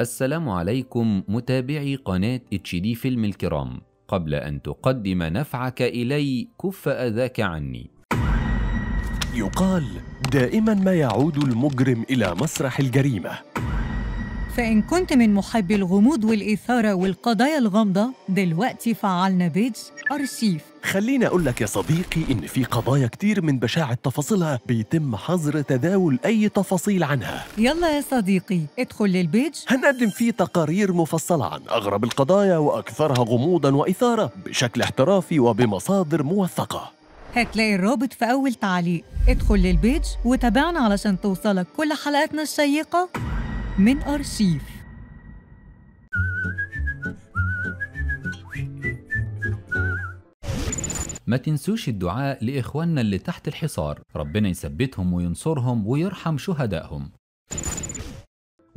السلام عليكم متابعي قناة اتش دي فيلم الكرام قبل أن تقدم نفعك إلي كف أذاك عني يقال دائما ما يعود المجرم إلى مسرح الجريمة فإن كنت من محبي الغموض والإثارة والقضايا الغامضة دلوقتي فعلنا بيج أرشيف خليني أقول لك يا صديقي إن في قضايا كتير من بشاعة تفاصيلها بيتم حظر تداول أي تفاصيل عنها يلا يا صديقي ادخل للبيج هنقدم فيه تقارير مفصلة عن أغرب القضايا وأكثرها غموضاً وإثارة بشكل احترافي وبمصادر موثقة هتلاقي الرابط في أول تعليق ادخل للبيج وتابعنا علشان توصلك كل حلقاتنا الشيقة من أرشيف ما تنسوش الدعاء لإخواننا اللي تحت الحصار ربنا يثبتهم وينصرهم ويرحم شهدائهم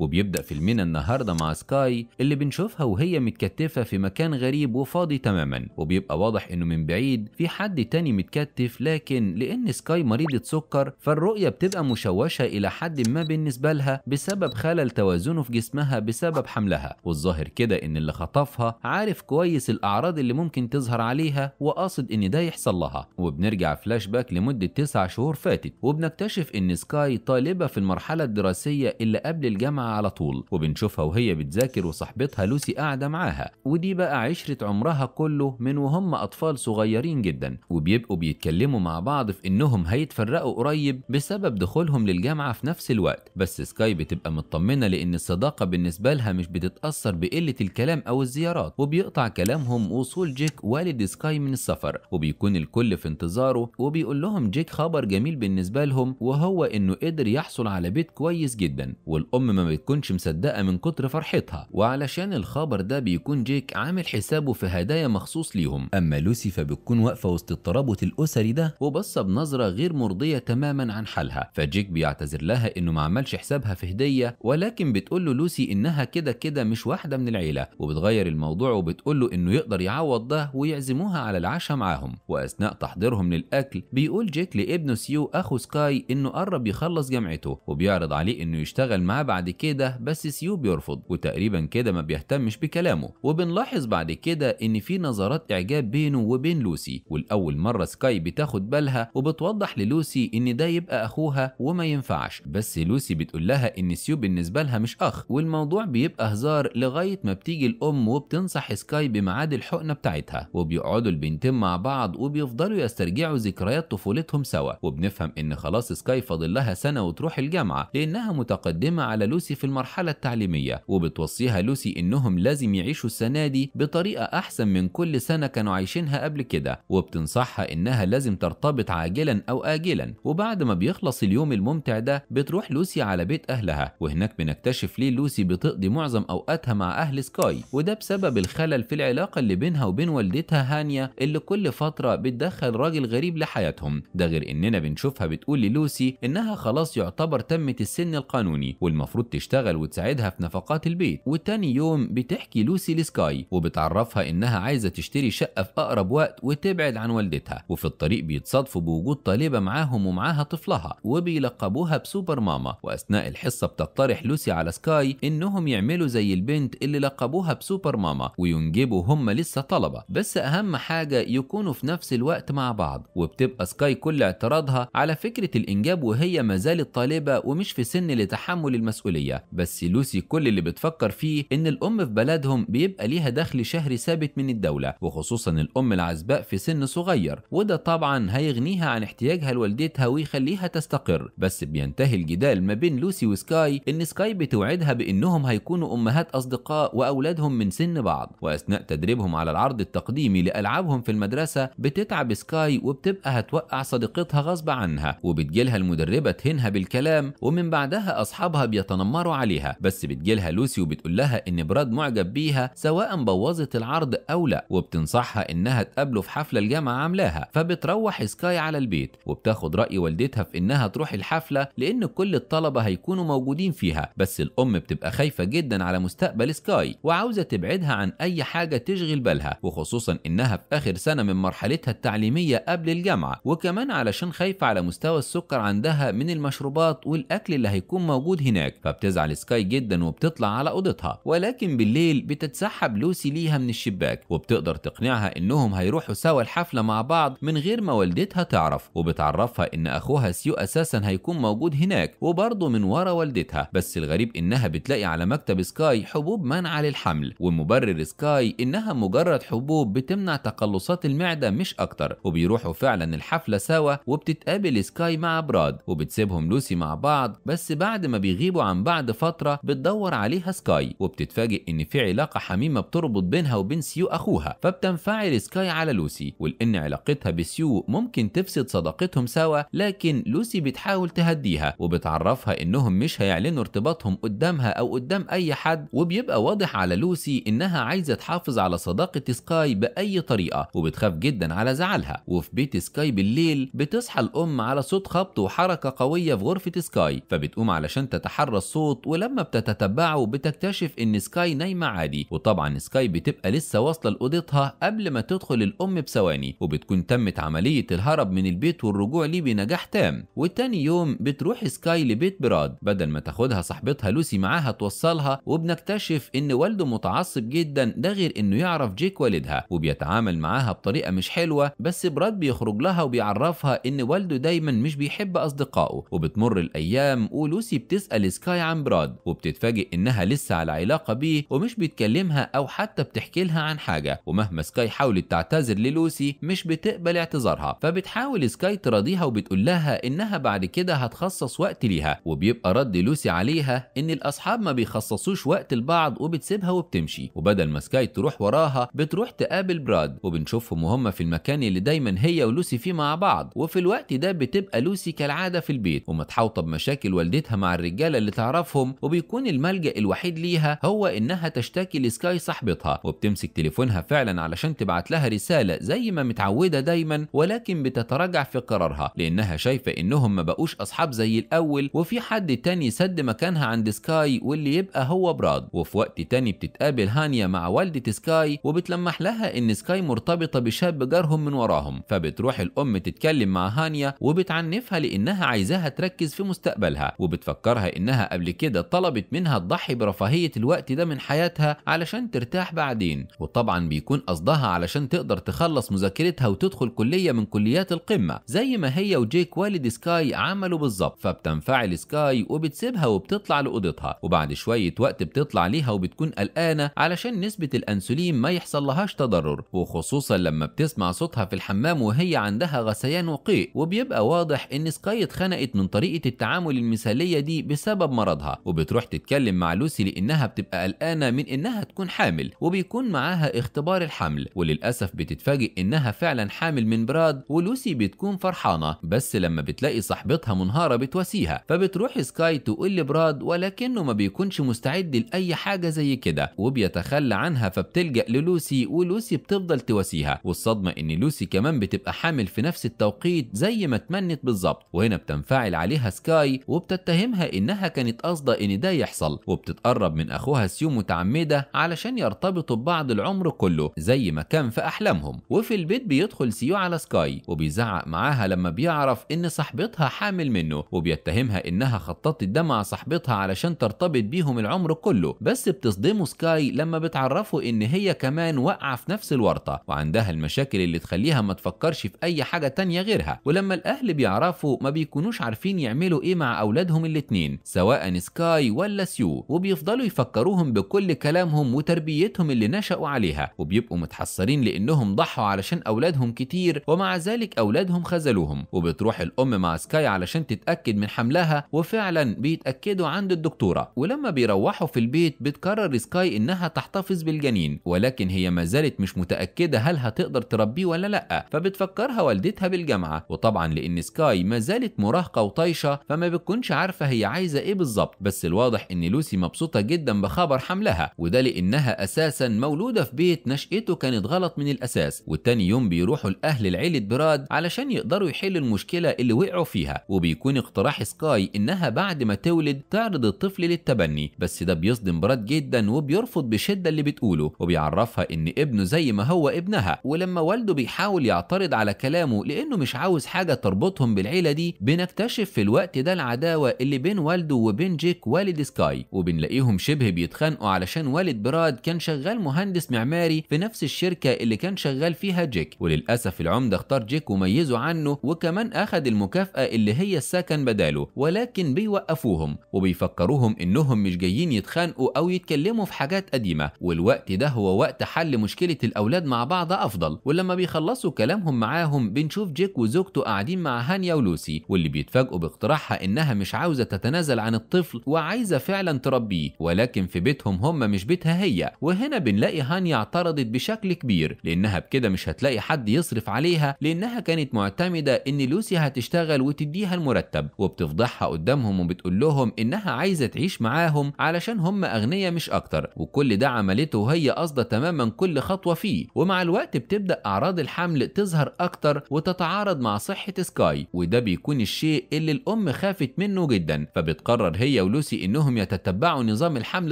وبيبدأ فيلمنا النهاردة مع سكاي اللي بنشوفها وهي متكتفة في مكان غريب وفاضي تماما وبيبقى واضح انه من بعيد في حد تاني متكتف لكن لان سكاي مريضة سكر فالرؤية بتبقى مشوشة الى حد ما بالنسبة لها بسبب خلل توازنه في جسمها بسبب حملها والظاهر كده ان اللي خطفها عارف كويس الاعراض اللي ممكن تظهر عليها وقاصد ان ده يحصل لها وبنرجع فلاش باك لمدة تسع شهور فاتت وبنكتشف ان سكاي طالبة في المرحلة الدراسية اللي قبل الجامعة على طول وبنشوفها وهي بتذاكر وصاحبتها لوسي قاعده معاها ودي بقى عشره عمرها كله من وهم اطفال صغيرين جدا وبيبقوا بيتكلموا مع بعض في انهم هيتفرقوا قريب بسبب دخولهم للجامعه في نفس الوقت بس سكاي بتبقى مطمنه لان الصداقه بالنسبه لها مش بتتاثر بقله الكلام او الزيارات وبيقطع كلامهم وصول جيك والد سكاي من السفر وبيكون الكل في انتظاره وبيقول لهم جيك خبر جميل بالنسبه لهم وهو انه قدر يحصل على بيت كويس جدا والام ما بتكونش مصدقة من كتر فرحتها وعلشان الخبر ده بيكون جيك عامل حسابه في هدايا مخصوص ليهم أما لوسي فبتكون واقفة وسط الترابط الأسري ده وبصة بنظرة غير مرضية تماما عن حالها فجيك بيعتذر لها إنه ما عملش حسابها في هدية ولكن بتقول له لوسي إنها كده كده مش واحدة من العيلة وبتغير الموضوع وبتقول له إنه يقدر يعوض ده ويعزموها على العشاء معاهم وأثناء تحضيرهم للأكل بيقول جيك لابنه سيو أخو سكاي إنه قرب يخلص جامعته وبيعرض عليه إنه يشتغل معاه بعد كده كده بس سيو بيرفض وتقريبا كده ما بيهتمش بكلامه وبنلاحظ بعد كده ان في نظرات اعجاب بينه وبين لوسي والاول مره سكاي بتاخد بالها وبتوضح للوسي ان ده يبقى اخوها وما ينفعش بس لوسي بتقول لها ان سيو بالنسبه لها مش اخ والموضوع بيبقى هزار لغايه ما بتيجي الام وبتنصح سكاي بميعاد الحقنه بتاعتها وبيقعدوا البنتين مع بعض وبيفضلوا يسترجعوا ذكريات طفولتهم سوا وبنفهم ان خلاص سكاي فاضل لها سنه وتروح الجامعه لانها متقدمه على لوسي لوسي في المرحلة التعليمية وبتوصيها لوسي إنهم لازم يعيشوا السنة دي بطريقة أحسن من كل سنة كانوا عايشينها قبل كده وبتنصحها إنها لازم ترتبط عاجلا أو آجلا وبعد ما بيخلص اليوم الممتع ده بتروح لوسي على بيت أهلها وهناك بنكتشف ليه لوسي بتقضي معظم أوقاتها مع أهل سكاي وده بسبب الخلل في العلاقة اللي بينها وبين والدتها هانيا اللي كل فترة بتدخل راجل غريب لحياتهم ده غير إننا بنشوفها بتقول للوسي إنها خلاص يعتبر تمت السن القانوني والمفروض تشتغل وتساعدها في نفقات البيت وتاني يوم بتحكي لوسي لسكاي وبتعرفها انها عايزه تشتري شقه في اقرب وقت وتبعد عن والدتها وفي الطريق بيتصادفوا بوجود طالبه معاهم ومعاها طفلها وبيلقبوها بسوبر ماما واثناء الحصه بتقترح لوسي على سكاي انهم يعملوا زي البنت اللي لقبوها بسوبر ماما وينجبوا هم لسه طلبه بس اهم حاجه يكونوا في نفس الوقت مع بعض وبتبقى سكاي كل اعتراضها على فكره الانجاب وهي ما زالت طالبه ومش في سن لتحمل المسؤوليه الأمريكية بس لوسي كل اللي بتفكر فيه إن الأم في بلدهم بيبقى ليها دخل شهري ثابت من الدولة وخصوصا الأم العزباء في سن صغير وده طبعا هيغنيها عن احتياجها لوالدتها ويخليها تستقر بس بينتهي الجدال ما بين لوسي وسكاي إن سكاي بتوعدها بإنهم هيكونوا أمهات أصدقاء وأولادهم من سن بعض وأثناء تدريبهم على العرض التقديمي لألعابهم في المدرسة بتتعب سكاي وبتبقى هتوقع صديقتها غصب عنها وبتجيلها المدربة تهنها بالكلام ومن بعدها أصحابها بيتنمروا بيتنمروا عليها بس بتجيلها لوسي وبتقول لها ان براد معجب بيها سواء بوظت العرض او لا وبتنصحها انها تقابله في حفله الجامعه عاملاها فبتروح سكاي على البيت وبتاخد راي والدتها في انها تروح الحفله لان كل الطلبه هيكونوا موجودين فيها بس الام بتبقى خايفه جدا على مستقبل سكاي وعاوزه تبعدها عن اي حاجه تشغل بالها وخصوصا انها في اخر سنه من مرحلتها التعليميه قبل الجامعه وكمان علشان خايفه على مستوى السكر عندها من المشروبات والاكل اللي هيكون موجود هناك فبت بتزعل سكاي جدا وبتطلع على اوضتها ولكن بالليل بتتسحب لوسي ليها من الشباك وبتقدر تقنعها انهم هيروحوا سوا الحفله مع بعض من غير ما والدتها تعرف وبتعرفها ان اخوها سيو اساسا هيكون موجود هناك وبرضه من ورا والدتها بس الغريب انها بتلاقي على مكتب سكاي حبوب منع للحمل ومبرر سكاي انها مجرد حبوب بتمنع تقلصات المعده مش اكتر وبيروحوا فعلا الحفله سوا وبتتقابل سكاي مع براد وبتسيبهم لوسي مع بعض بس بعد ما بيغيبوا عن بعض بعد فترة بتدور عليها سكاي وبتتفاجئ إن في علاقة حميمة بتربط بينها وبين سيو أخوها فبتنفعل سكاي على لوسي ولأن علاقتها بسيو ممكن تفسد صداقتهم سوا لكن لوسي بتحاول تهديها وبتعرفها إنهم مش هيعلنوا ارتباطهم قدامها أو قدام أي حد وبيبقى واضح على لوسي إنها عايزة تحافظ على صداقة سكاي بأي طريقة وبتخاف جدا على زعلها وفي بيت سكاي بالليل بتصحى الأم على صوت خبط وحركة قوية في غرفة سكاي فبتقوم علشان تتحرى الصوت الصوت ولما بتتتبعه بتكتشف ان سكاي نايمه عادي وطبعا سكاي بتبقى لسه واصله لاوضتها قبل ما تدخل الام بثواني وبتكون تمت عمليه الهرب من البيت والرجوع ليه بنجاح تام وتاني يوم بتروح سكاي لبيت براد بدل ما تاخدها صاحبتها لوسي معاها توصلها وبنكتشف ان والده متعصب جدا ده غير انه يعرف جيك والدها وبيتعامل معاها بطريقه مش حلوه بس براد بيخرج لها وبيعرفها ان والده دايما مش بيحب اصدقائه وبتمر الايام ولوسي بتسال سكاي عن عن براد وبتتفاجئ إنها لسه على علاقة بيه ومش بيتكلمها أو حتى بتحكي لها عن حاجة ومهما سكاي حاولت تعتذر للوسي مش بتقبل اعتذارها فبتحاول سكاي تراضيها وبتقول لها إنها بعد كده هتخصص وقت ليها وبيبقى رد لوسي عليها إن الأصحاب ما بيخصصوش وقت لبعض وبتسيبها وبتمشي وبدل ما سكاي تروح وراها بتروح تقابل براد وبنشوفهم وهم في المكان اللي دايما هي ولوسي فيه مع بعض وفي الوقت ده بتبقى لوسي كالعادة في البيت ومتحوطة بمشاكل والدتها مع الرجالة اللي تعرفها تعرفهم وبيكون الملجأ الوحيد ليها هو إنها تشتكي لسكاي صاحبتها وبتمسك تليفونها فعلا علشان تبعت لها رسالة زي ما متعودة دايما ولكن بتتراجع في قرارها لأنها شايفة إنهم ما بقوش أصحاب زي الأول وفي حد تاني سد مكانها عند سكاي واللي يبقى هو براد وفي وقت تاني بتتقابل هانيا مع والدة سكاي وبتلمح لها إن سكاي مرتبطة بشاب جارهم من وراهم فبتروح الأم تتكلم مع هانيا وبتعنفها لأنها عايزاها تركز في مستقبلها وبتفكرها إنها قبل كده طلبت منها تضحي برفاهية الوقت ده من حياتها علشان ترتاح بعدين وطبعا بيكون قصدها علشان تقدر تخلص مذاكرتها وتدخل كلية من كليات القمة زي ما هي وجيك والد سكاي عملوا بالظبط فبتنفعل سكاي وبتسيبها وبتطلع لأوضتها وبعد شوية وقت بتطلع ليها وبتكون قلقانة علشان نسبة الأنسولين ما يحصل لهاش تضرر وخصوصا لما بتسمع صوتها في الحمام وهي عندها غثيان وقيء وبيبقى واضح إن سكاي اتخنقت من طريقة التعامل المثالية دي بسبب مرض مرضها وبتروح تتكلم مع لوسي لانها بتبقى قلقانه من انها تكون حامل وبيكون معاها اختبار الحمل وللاسف بتتفاجئ انها فعلا حامل من براد ولوسي بتكون فرحانه بس لما بتلاقي صاحبتها منهاره بتواسيها فبتروح سكاي تقول لبراد ولكنه ما بيكونش مستعد لاي حاجه زي كده وبيتخلى عنها فبتلجا للوسي ولوسي بتفضل تواسيها والصدمه ان لوسي كمان بتبقى حامل في نفس التوقيت زي ما اتمنت بالظبط وهنا بتنفعل عليها سكاي وبتتهمها انها كانت قاصده ان ده يحصل وبتتقرب من اخوها سيو متعمده علشان يرتبطوا ببعض العمر كله زي ما كان في احلامهم وفي البيت بيدخل سيو على سكاي وبيزعق معاها لما بيعرف ان صاحبتها حامل منه وبيتهمها انها خططت ده مع صاحبتها علشان ترتبط بيهم العمر كله بس بتصدمه سكاي لما بتعرفه ان هي كمان واقعه في نفس الورطه وعندها المشاكل اللي تخليها ما تفكرش في اي حاجه تانية غيرها ولما الاهل بيعرفوا ما بيكونوش عارفين يعملوا ايه مع اولادهم الاتنين سواء سكاي ولا سيو وبيفضلوا يفكروهم بكل كلامهم وتربيتهم اللي نشأوا عليها وبيبقوا متحسرين لانهم ضحوا علشان اولادهم كتير ومع ذلك اولادهم خذلوهم وبتروح الام مع سكاي علشان تتاكد من حملها وفعلا بيتاكدوا عند الدكتوره ولما بيروحوا في البيت بتقرر سكاي انها تحتفظ بالجنين ولكن هي ما زالت مش متاكده هل هتقدر تربيه ولا لا فبتفكرها والدتها بالجامعه وطبعا لان سكاي ما زالت مراهقه وطايشه فما بتكونش عارفه هي عايزه ايه بالظبط بالظبط بس الواضح ان لوسي مبسوطة جدا بخبر حملها وده لانها اساسا مولودة في بيت نشأته كانت غلط من الاساس والتاني يوم بيروحوا الاهل لعيلة براد علشان يقدروا يحلوا المشكلة اللي وقعوا فيها وبيكون اقتراح سكاي انها بعد ما تولد تعرض الطفل للتبني بس ده بيصدم براد جدا وبيرفض بشدة اللي بتقوله وبيعرفها ان ابنه زي ما هو ابنها ولما والده بيحاول يعترض على كلامه لانه مش عاوز حاجة تربطهم بالعيلة دي بنكتشف في الوقت ده العداوة اللي بين والده وبين جيك والد سكاي وبنلاقيهم شبه بيتخانقوا علشان والد براد كان شغال مهندس معماري في نفس الشركة اللي كان شغال فيها جيك وللأسف العمدة اختار جيك وميزه عنه وكمان أخد المكافأة اللي هي السكن بداله ولكن بيوقفوهم وبيفكروهم إنهم مش جايين يتخانقوا أو يتكلموا في حاجات قديمة والوقت ده هو وقت حل مشكلة الأولاد مع بعض أفضل ولما بيخلصوا كلامهم معاهم بنشوف جيك وزوجته قاعدين مع هانيا ولوسي واللي بيتفاجئوا باقتراحها إنها مش عاوزة تتنازل عن الطفل طفل وعايزه فعلا تربيه ولكن في بيتهم هم مش بيتها هي وهنا بنلاقي هانيا اعترضت بشكل كبير لانها بكده مش هتلاقي حد يصرف عليها لانها كانت معتمده ان لوسي هتشتغل وتديها المرتب وبتفضحها قدامهم وبتقول لهم انها عايزه تعيش معاهم علشان هم اغنياء مش اكتر وكل ده عملته وهي قاصده تماما كل خطوه فيه ومع الوقت بتبدا اعراض الحمل تظهر اكتر وتتعارض مع صحه سكاي وده بيكون الشيء اللي الام خافت منه جدا فبتقرر هي ولوسي انهم يتتبعوا نظام الحمل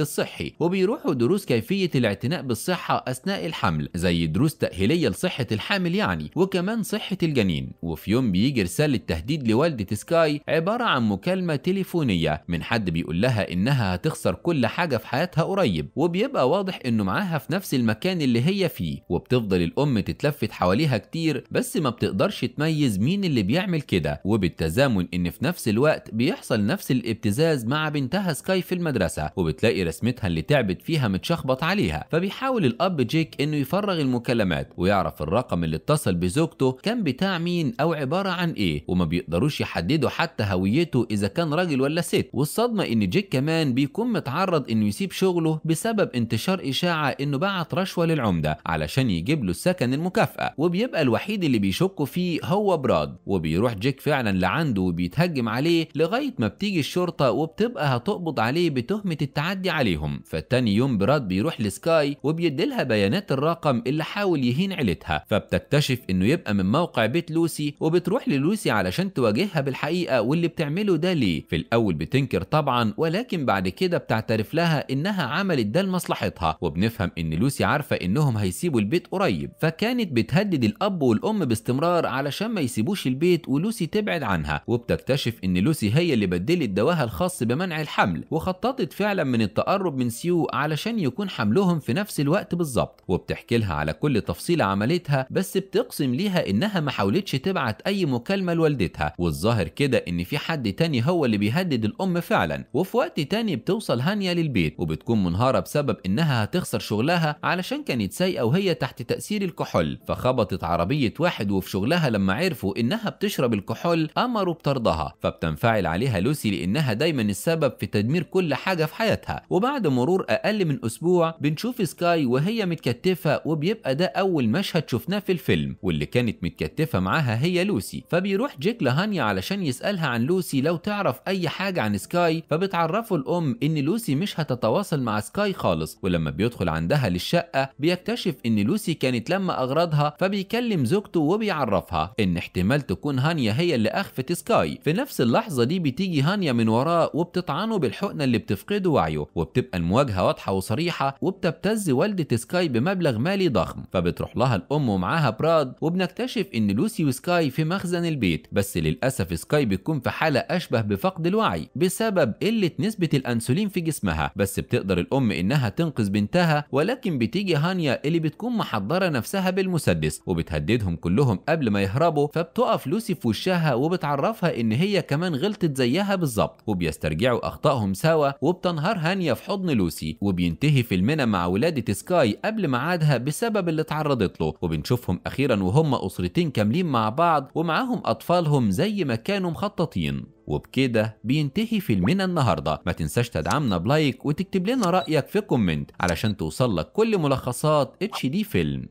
الصحي وبيروحوا دروس كيفيه الاعتناء بالصحه اثناء الحمل زي دروس تاهيليه لصحه الحامل يعني وكمان صحه الجنين وفي يوم بيجي رساله تهديد لوالده سكاي عباره عن مكالمه تليفونيه من حد بيقول لها انها هتخسر كل حاجه في حياتها قريب وبيبقى واضح انه معاها في نفس المكان اللي هي فيه وبتفضل الام تتلفت حواليها كتير بس ما بتقدرش تميز مين اللي بيعمل كده وبالتزامن ان في نفس الوقت بيحصل نفس الابتزاز مع بنتها سكاي في المدرسة وبتلاقي رسمتها اللي تعبت فيها متشخبط عليها فبيحاول الأب جيك إنه يفرغ المكالمات ويعرف الرقم اللي اتصل بزوجته كان بتاع مين أو عبارة عن إيه وما بيقدروش يحددوا حتى هويته إذا كان راجل ولا ست والصدمة إن جيك كمان بيكون متعرض إنه يسيب شغله بسبب انتشار إشاعة إنه بعت رشوة للعمدة علشان يجيب له السكن المكافأة وبيبقى الوحيد اللي بيشكوا فيه هو براد وبيروح جيك فعلا لعنده وبيتهجم عليه لغاية ما بتيجي الشرطة وبت تبقى هتقبض عليه بتهمة التعدي عليهم فتاني يوم براد بيروح لسكاي وبيديلها بيانات الرقم اللي حاول يهين عيلتها فبتكتشف انه يبقى من موقع بيت لوسي وبتروح للوسي علشان تواجهها بالحقيقة واللي بتعمله ده ليه في الأول بتنكر طبعا ولكن بعد كده بتعترف لها انها عملت ده لمصلحتها وبنفهم ان لوسي عارفة انهم هيسيبوا البيت قريب فكانت بتهدد الأب والأم باستمرار علشان ما يسيبوش البيت ولوسي تبعد عنها وبتكتشف ان لوسي هي اللي بدلت دواها الخاص بمنع الحمل وخططت فعلا من التقرب من سيو علشان يكون حملهم في نفس الوقت بالظبط وبتحكي لها على كل تفصيلة عملتها بس بتقسم ليها انها ما حاولتش تبعت اي مكالمة لوالدتها والظاهر كده ان في حد تاني هو اللي بيهدد الام فعلا وفي وقت تاني بتوصل هانيا للبيت وبتكون منهارة بسبب انها هتخسر شغلها علشان كانت سايقة وهي تحت تأثير الكحول فخبطت عربية واحد وفي شغلها لما عرفوا انها بتشرب الكحول امروا بطردها فبتنفعل عليها لوسي لانها دايما السبب في تدمير كل حاجة في حياتها وبعد مرور أقل من أسبوع بنشوف سكاي وهي متكتفة وبيبقى ده أول مشهد شفناه في الفيلم واللي كانت متكتفة معاها هي لوسي فبيروح جيك لهانيا علشان يسألها عن لوسي لو تعرف أي حاجة عن سكاي فبتعرفه الأم إن لوسي مش هتتواصل مع سكاي خالص ولما بيدخل عندها للشقة بيكتشف إن لوسي كانت لما أغراضها فبيكلم زوجته وبيعرفها إن احتمال تكون هانيا هي اللي أخفت سكاي في نفس اللحظة دي بتيجي هانيا من وراه وبتطعنه بالحقنة اللي بتفقده وعيه وبتبقى المواجهة واضحة وصريحة وبتبتز والدة سكاي بمبلغ مالي ضخم فبتروح لها الأم ومعاها براد وبنكتشف إن لوسي وسكاي في مخزن البيت بس للأسف سكاي بتكون في حالة أشبه بفقد الوعي بسبب قلة نسبة الأنسولين في جسمها بس بتقدر الأم إنها تنقذ بنتها ولكن بتيجي هانيا اللي بتكون محضرة نفسها بالمسدس وبتهددهم كلهم قبل ما يهربوا فبتقف لوسي في وشها وبتعرفها إن هي كمان غلطت زيها بالظبط وبيسترجع بيرجعوا أخطائهم سوا وبتنهار هانيا في حضن لوسي وبينتهي فيلمنا مع ولادة سكاي قبل ميعادها بسبب اللي اتعرضت له وبنشوفهم أخيرا وهم أسرتين كاملين مع بعض ومعاهم أطفالهم زي ما كانوا مخططين وبكده بينتهي فيلمنا النهارده ما تنساش تدعمنا بلايك وتكتب لنا رايك في كومنت علشان توصل لك كل ملخصات اتش دي فيلم